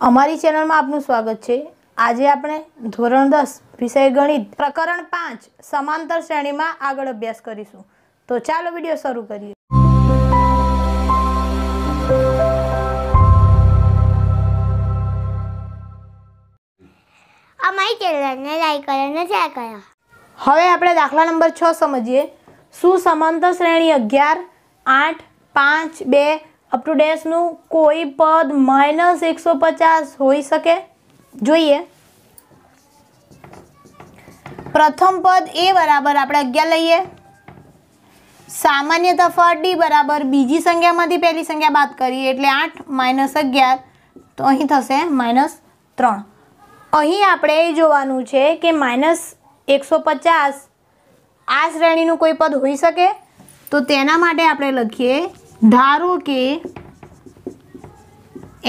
અમારી ચેનલમાં આપનું સ્વાગત છે આજે આપણે ધોરણ દસ વિષય ગણિત પ્રકરણ પાંચ સમાંતર શ્રેણીમાં આગળ અભ્યાસ કરીશું તો ચાલો વિડીયો શરૂ કરીએ અમારી ચેનલને લાઈક કરો અને શેર કરો હવે આપણે દાખલા નંબર છ સમજીએ શું સમાંતર શ્રેણી અગિયાર આઠ પાંચ બે અપ ટુ ડેશનું કોઈ પદ માઇનસ એકસો પચાસ હોઈ શકે જોઈએ પ્રથમ પદ એ બરાબર આપણે અગિયાર લઈએ સામાન્ય તફાવત ડી બરાબર બીજી સંખ્યામાંથી પહેલી સંખ્યા બાદ કરીએ એટલે આઠ માઇનસ અગિયાર તો અહીં થશે માઇનસ ત્રણ અહીં આપણે એ જોવાનું છે કે માઇનસ એકસો પચાસ આ શ્રેણીનું કોઈ પદ હોઈ શકે તો તેના માટે આપણે લખીએ ધારો કે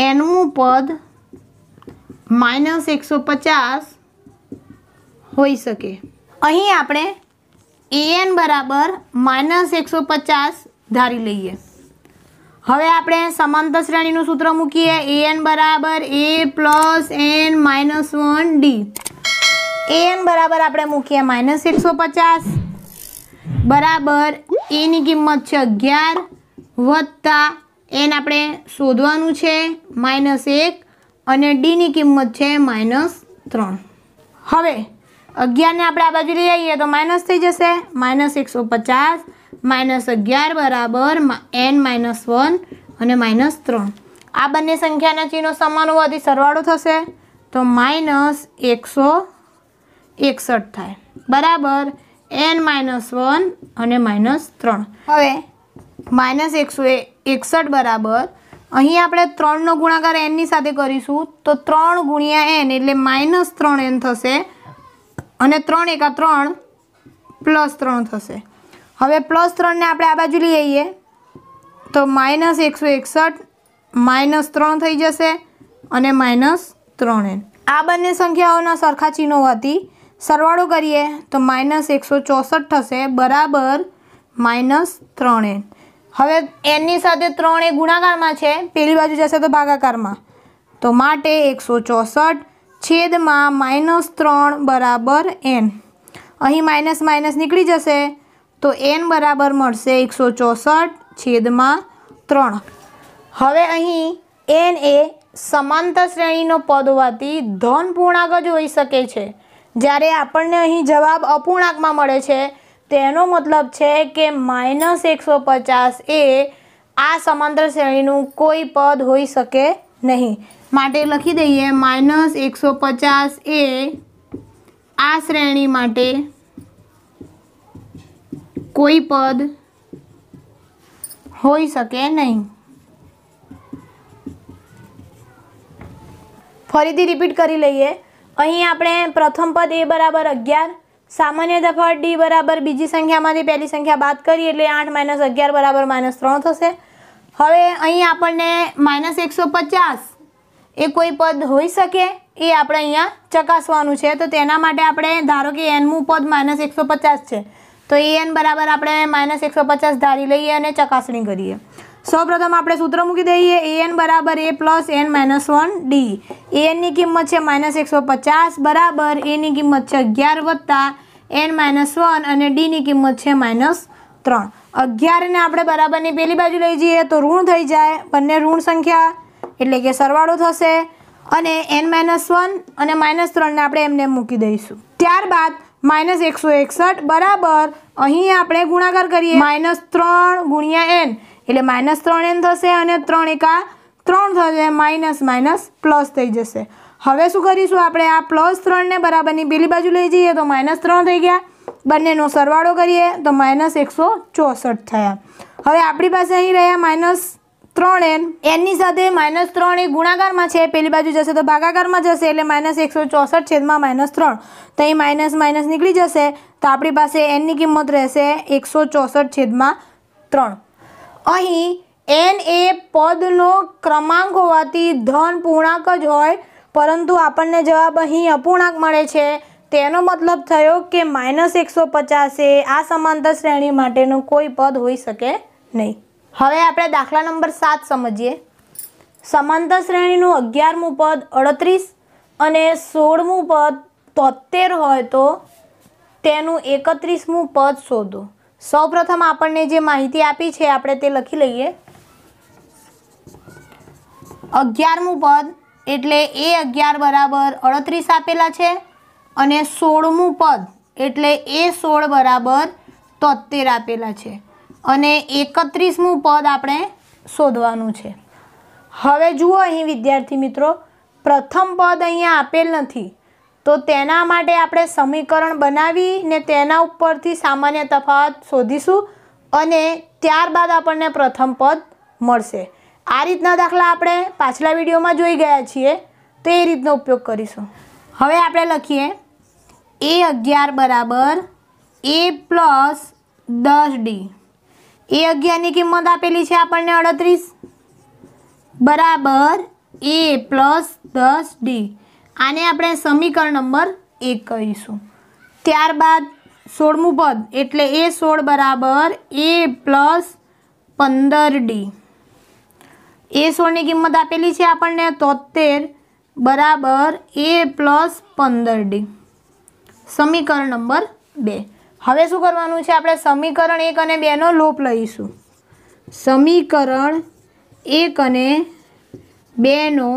એનું પદ માઇનસ એકસો પચાસ હોઈ શકે અહીં આપણે એએન બરાબર માઇનસ એકસો પચાસ ધારી લઈએ હવે આપણે સમાંતર શ્રેણીનું સૂત્ર મૂકીએ એએન બરાબર A plus N minus one D N બરાબર આપણે મૂકીએ માઇનસ એકસો પચાસ બરાબર એની કિંમત છે અગિયાર વત્તા એન આપણે શોધવાનું છે માઇનસ એક અને ડીની કિંમત છે માઇનસ ત્રણ હવે અગિયારને આપણે આ બાજુ લઈ આવીએ તો માઇનસ થઈ જશે માઇનસ એકસો પચાસ માઇનસ અગિયાર બરાબર એન માઇનસ વન અને માઇનસ ત્રણ આ બંને સંખ્યાના ચિહ્નો સમાન હોવાથી સરવાળો થશે તો માઇનસ એકસો એકસઠ થાય બરાબર એન માઇનસ વન અને માઇનસ ત્રણ હવે માઇનસ એકસો એકસઠ બરાબર અહીં આપણે ત્રણનો ગુણાકાર એનની સાથે કરીશું તો ત્રણ ગુણ્યા એન એટલે માઇનસ ત્રણ એન થશે અને ત્રણ એકા ત્રણ પ્લસ ત્રણ થશે હવે પ્લસ ત્રણને આપણે આ બાજુ લઈ આવીએ તો માઇનસ એકસો એકસઠ માઇનસ ત્રણ થઈ જશે અને માઇનસ ત્રણ એન આ બંને સંખ્યાઓના સરખા ચિહ્નો હતી સરવાળો કરીએ તો માઇનસ એકસો ચોસઠ થશે બરાબર માઇનસ ત્રણ એન હવે એનની સાથે ત્રણ એ ગુણાકારમાં છે પેલી બાજુ જશે તો ભાગાકારમાં તો માટે એકસો ચોસઠ છેદમાં માઇનસ ત્રણ બરાબર એન અહીં માઇનસ માઇનસ નીકળી જશે તો એન બરાબર મળશે એકસો ચોસઠ છેદમાં ત્રણ હવે અહીં એન એ સમાંતર શ્રેણીનો પદ હોવાથી ધન પૂર્ણાંક જ હોઈ શકે છે જ્યારે આપણને અહીં જવાબ અપૂર્ણાંકમાં મળે છે તેનો મતલબ છે કે માઇનસ એકસો પચાસ એ આ સમાંતર શ્રેણીનું કોઈ પદ હોઈ શકે નહીં માટે લખી દઈએ માઇનસ એકસો પચાસ એ આ શ્રેણી માટે કોઈ પદ હોઈ શકે નહીં ફરીથી રિપીટ કરી લઈએ અહીં આપણે પ્રથમ પદ એ બરાબર અગિયાર સામાન્ય તફાવત ડી બરાબર બીજી સંખ્યામાંથી પહેલી સંખ્યા બાદ કરીએ એટલે આઠ માઇનસ અગિયાર બરાબર માઇનસ ત્રણ થશે હવે અહીં આપણને માઇનસ એકસો પચાસ એ કોઈ પદ હોઈ શકે એ આપણે અહીંયા ચકાસવાનું છે તો તેના માટે આપણે ધારો કે એનમું પદ માઇનસ એકસો પચાસ છે તો એ એન બરાબર આપણે માઇનસ એકસો પચાસ ધારી લઈએ અને ચકાસણી કરીએ સૌપ્રથમ આપણે સૂત્ર મૂકી દઈએ એ એન બરાબર A plus N minus one D A એનની કિંમત છે માઇનસ એકસો પચાસ બરાબર એની કિંમત છે અગિયાર વત્તા એન માઇનસ વન અને ડીની કિંમત છે માઇનસ ત્રણ અગિયારને આપણે બરાબરની પેલી બાજુ લઈ જઈએ તો ઋણ થઈ જાય બંને ઋણ સંખ્યા એટલે કે સરવાળો થશે અને એન માઇનસ વન અને માઇનસ ત્રણને આપણે એમને મૂકી દઈશું ત્યારબાદ માઇનસ એકસો એકસઠ બરાબર અહીં આપણે ગુણાકાર કરીએ માઇનસ ત્રણ ગુણ્યા એન એટલે માઇનસ ત્રણ એમ થશે અને ત્રણ એકા ત્રણ થશે માઇનસ માઇનસ પ્લસ થઈ જશે હવે શું કરીશું આપણે આ પ્લસ ત્રણને બરાબરની પેલી બાજુ લઈ જઈએ તો માઇનસ ત્રણ થઈ ગયા બંનેનો સરવાળો કરીએ તો માઇનસ એકસો ચોસઠ થયા હવે આપણી પાસે અહીં રહ્યા માઇનસ ત્રણ એન એનની સાથે માઇનસ ત્રણ એ ગુણાકારમાં છે પેલી બાજુ જશે તો ભાગાકારમાં જશે એટલે માઇનસ એકસો ચોસઠ છેદમાં માઇનસ ત્રણ તો અહીં માઇનસ માઇનસ નીકળી જશે તો આપણી પાસે એનની કિંમત રહેશે એકસો ચોસઠ છેદમાં ત્રણ અહીં એન એ પદનો ક્રમાંક હોવાથી ધન પૂર્ણાંક જ હોય પરંતુ આપણને જવાબ અહીં અપૂર્ણાંક મળે છે તેનો મતલબ થયો કે માઇનસ એકસો પચાસે આ સમાંતર શ્રેણી માટેનું કોઈ પદ હોઈ શકે નહીં હવે આપણે દાખલા નંબર સાત સમજીએ સમાંતર શ્રેણીનું અગિયારમું પદ અડત્રીસ અને સોળમું પદ તોતેર હોય તો તેનું એકત્રીસમું પદ શોધો સૌપ્રથમ આપણને જે માહિતી આપી છે આપણે તે લખી લઈએ અગિયારમું પદ એટલે એ અગિયાર બરાબર અડત્રીસ આપેલા છે અને સોળમું પદ એટલે એ સોળ બરાબર તોતેર આપેલા છે અને એકત્રીસમું પદ આપણે શોધવાનું છે હવે જુઓ અહીં વિદ્યાર્થી મિત્રો પ્રથમ પદ અહીંયા આપેલ નથી તો તેના માટે આપણે સમીકરણ બનાવીને તેના ઉપરથી સામાન્ય તફાવત શોધીશું અને ત્યારબાદ આપણને પ્રથમ પદ મળશે આ રીતના દાખલા આપણે પાછલા વિડીયોમાં જોઈ ગયા છીએ તો એ રીતનો ઉપયોગ કરીશું હવે આપણે લખીએ એ અગિયાર બરાબર એ પ્લસ દસ ડી એ અગિયારની કિંમત આપેલી છે આપણને અડત્રીસ બરાબર એ પ્લસ દસ ડી આને આપણે સમીકરણ નંબર એક કહીશું ત્યારબાદ સોળમું પદ એટલે એ સોળ બરાબર એ પ્લસ પંદર ડી એ સોળની કિંમત આપેલી છે આપણને તોતેર બરાબર એ પ્લસ પંદર ડી સમીકરણ નંબર બે હવે શું કરવાનું છે આપણે સમીકરણ એક અને બેનો લોપ લઈશું સમીકરણ એક અને બેનો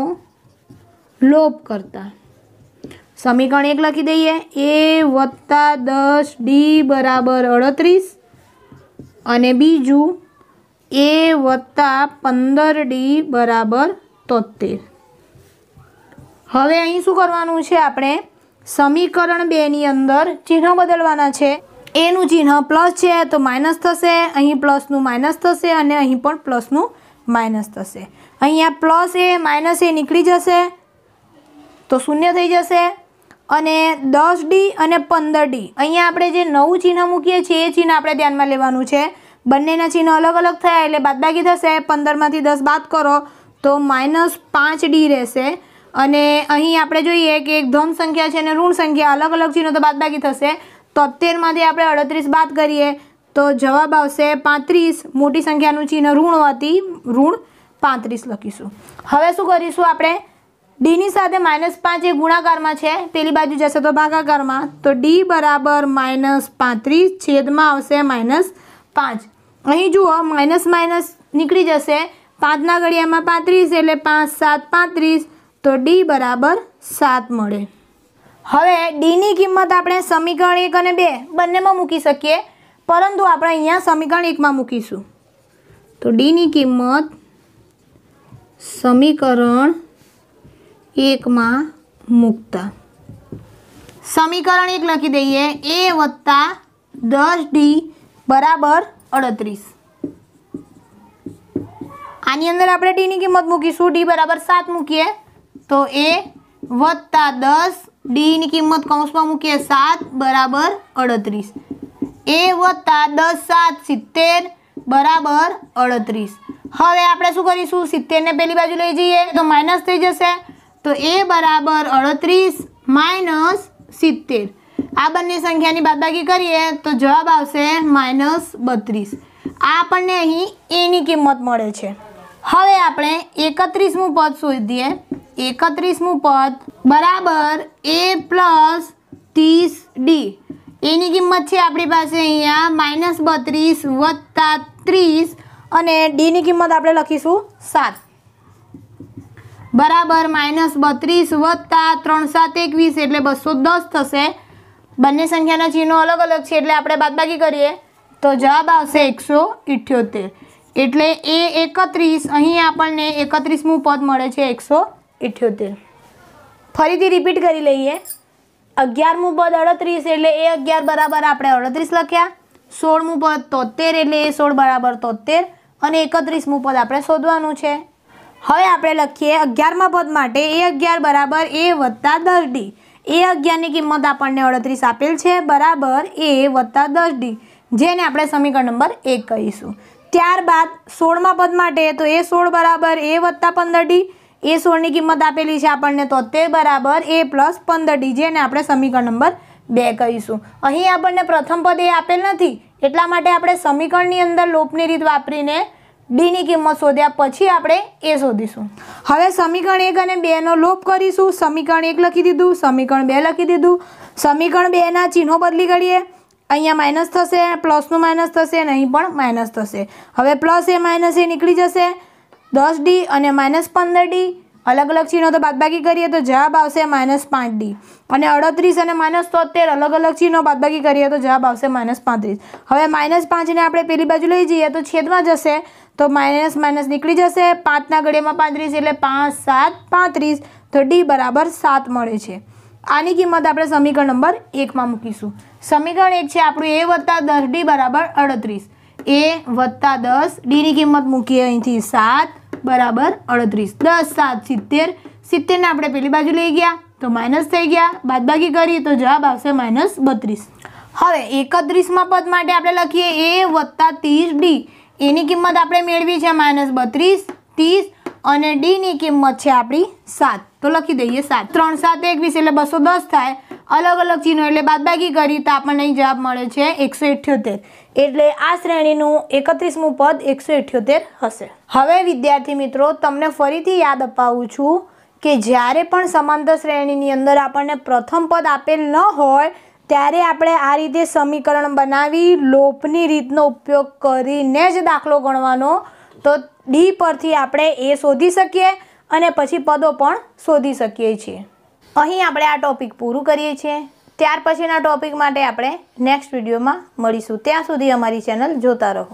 લોપ કરતા સમીકરણ એક લખી દઈએ એ વત્તા દસ ડી બરાબર અડત્રીસ અને બીજું એ વત્તા પંદર ડી બરાબર તોતેર હવે અહીં શું કરવાનું છે આપણે સમીકરણ બેની અંદર ચિહ્ન બદલવાના છે એનું ચિહ્ન પ્લસ છે તો માઇનસ થશે અહીં પ્લસનું માઇનસ થશે અને અહીં પણ પ્લસનું માઇનસ થશે અહીંયા પ્લસ એ માઇનસ એ નીકળી જશે તો શૂન્ય થઈ જશે અને દસ ડી અને પંદર ડી અહીંયા આપણે જે નવું ચિહ્ન મૂકીએ છીએ એ ચિહ્ન આપણે ધ્યાનમાં લેવાનું છે બંનેના ચિહ્ન અલગ અલગ થયા એટલે બાદબાકી થશે પંદરમાંથી દસ બાદ કરો તો માઇનસ પાંચ ડી રહેશે અને અહીં આપણે જોઈએ કે એક ધન સંખ્યા છે અને ઋણ સંખ્યા અલગ અલગ ચિહ્નો તો બાદબાકી થશે તોતેરમાંથી આપણે અડત્રીસ બાદ કરીએ તો જવાબ આવશે પાંત્રીસ મોટી સંખ્યાનું ચિહ્ન ઋણ હતી ઋણ પાંત્રીસ લખીશું હવે શું કરીશું આપણે ડીની સાથે માઇનસ પાંચ એ ગુણાકારમાં છે પેલી બાજુ જશે તો ભાગાકારમાં તો ડી બરાબર માઇનસ પાંત્રીસ છેદમાં આવશે માઇનસ પાંચ અહીં જુઓ માઇનસ માઇનસ નીકળી જશે પાંચના ઘડિયામાં પાંત્રીસ એટલે પાંચ સાત પાંત્રીસ તો ડી બરાબર સાત મળે હવે ડીની કિંમત આપણે સમીકરણ એક અને બે બંનેમાં મૂકી શકીએ પરંતુ આપણે અહીંયા સમીકરણ એકમાં મૂકીશું તો ડીની કિંમત સમીકરણ એકમાં મૂકતા સમીકરણ એક લખી દઈએ એ વત્તા દસ ડી બરાબર અડત્રીસ આની અંદર આપણે ડીની કિંમત મૂકીશું ડી બરાબર સાત મૂકીએ તો એ વત્તા દસ ડીની કિંમત કૌંસમાં મૂકીએ સાત બરાબર અડત્રીસ એ વત્તા દસ સાત સિત્તેર બરાબર અડત્રીસ હવે આપણે શું કરીશું સિત્તેરને પેલી બાજુ લઈ જઈએ તો માઇનસ થઈ જશે તો એ બરાબર અડત્રીસ માઇનસ સિત્તેર આ બંને સંખ્યાની બાદબાકી કરીએ તો જવાબ આવશે માઇનસ બત્રીસ આ આપણને અહીં એની કિંમત મળે છે હવે આપણે એકત્રીસમું પદ શોધીએ એકત્રીસમું પદ બરાબર એ પ્લસ ત્રીસ ડી એની કિંમત છે આપણી પાસે અહીંયા માઇનસ બત્રીસ વત્તા ત્રીસ અને ડીની કિંમત આપણે લખીશું સાત બરાબર માઇનસ બત્રીસ વત્તા ત્રણ સાત એકવીસ એટલે બસો દસ થશે બંને સંખ્યાના ચિહ્નો અલગ અલગ છે એટલે આપણે બાદબાકી કરીએ તો જવાબ આવશે એકસો ઇઠ્યોતેર એટલે એ એકત્રીસ અહીં આપણને એકત્રીસમું પદ મળે છે એકસો ઇઠ્યોતેર ફરીથી રિપીટ કરી લઈએ અગિયારમું પદ અડત્રીસ એટલે એ અગિયાર બરાબર આપણે અડત્રીસ લખ્યા સોળમું પદ તોતેર એટલે એ સોળ બરાબર તોતેર અને એકત્રીસમું પદ આપણે શોધવાનું છે હવે આપણે લખીએ અગિયારમાં પદ માટે એ અગિયાર બરાબર એ વત્તા દસ ડી એ અગિયારની કિંમત આપણને અડત્રીસ આપેલ છે બરાબર એ વત્તા દસ ડી જેને આપણે સમીકરણ નંબર એક કહીશું ત્યારબાદ સોળમાં પદ માટે તો એ સોળ બરાબર એ વત્તા પંદર ડી એ સોળની કિંમત આપેલી છે આપણને તો તે બરાબર એ પ્લસ પંદર ડી જેને આપણે સમીકરણ નંબર બે કહીશું અહીં આપણને પ્રથમ પદ એ આપેલ નથી એટલા માટે આપણે સમીકરણની અંદર લોપની રીત વાપરીને ડીની કિંમત શોધ્યા પછી આપણે એ શોધીશું હવે સમીકરણ એક અને બેનો લોપ કરીશું સમીકરણ એક લખી દીધું સમીકરણ બે લખી દીધું સમીકરણ બેના ચિહ્નો બદલી કરીએ અહીંયા માઇનસ થશે પ્લસનું માઇનસ થશે નહીં પણ માઇનસ થશે હવે પ્લસ એ માઇનસ એ નીકળી જશે દસ ડી અને માઇનસ પંદર ડી અલગ અલગ ચિહ્નો તો બાદબાકી કરીએ તો જવાબ આવશે માઇનસ પાંચ ડી અને અડત્રીસ અને માઇનસ તોતેર અલગ અલગ ચિહ્નો બાદબાકી કરીએ તો જવાબ આવશે માઇનસ પાંત્રીસ હવે માઇનસ પાંચને આપણે પેલી બાજુ લઈ જઈએ તો છેદમાં જશે તો માઇનસ માઇનસ નીકળી જશે પાંચના ઘડિયામાં પાંત્રીસ એટલે પાંચ સાત પાંત્રીસ તો ડી બરાબર સાત મળે છે આની કિંમત આપણે સમીકરણ નંબર એકમાં મૂકીશું સમીકરણ એક છે આપણું એ વત્તા દસ ડી બરાબર અડત્રીસ એ વત્તા દસ ડીની કિંમત મૂકીએ અહીંથી સાત બરાબર અડત્રીસ દસ સાત સિત્તેર સિત્તેરને આપણે પેલી બાજુ લઈ ગયા તો માઇનસ થઈ ગયા બાદબાકી કરીએ તો જવાબ આવશે માઇનસ બત્રીસ હવે એકત્રીસમાં પદ માટે આપણે લખીએ એ વત્તા ત્રીસ ડી એની કિંમત આપણે મેળવી છે માઇનસ બત્રીસ ત્રીસ અને ડીની કિંમત છે આપણી સાત તો લખી દઈએ સાત ત્રણ સાત એકવીસ એટલે બસો દસ થાય અલગ અલગ ચિહ્નો એટલે બાદબાકી કરી તો આપણને જવાબ મળે છે એકસો ઇઠ્યોતેર એટલે આ શ્રેણીનું એકત્રીસમું પદ એકસો ઇઠ્યોતેર હશે હવે વિદ્યાર્થી મિત્રો તમને ફરીથી યાદ અપાવું છું કે જ્યારે પણ સમાંતર શ્રેણીની અંદર આપણને પ્રથમ પદ આપેલ ન હોય ત્યારે આપણે આ રીતે સમીકરણ બનાવી લોપની રીતનો ઉપયોગ કરીને જ દાખલો ગણવાનો તો ડી પરથી આપણે એ શોધી શકીએ અને પછી પદો પણ શોધી શકીએ છીએ અહીં આપણે આ ટોપિક પૂરું કરીએ છીએ ત્યાર પછીના ટોપિક માટે આપણે નેક્સ્ટ વિડીયોમાં મળીશું ત્યાં સુધી અમારી ચેનલ જોતા રહો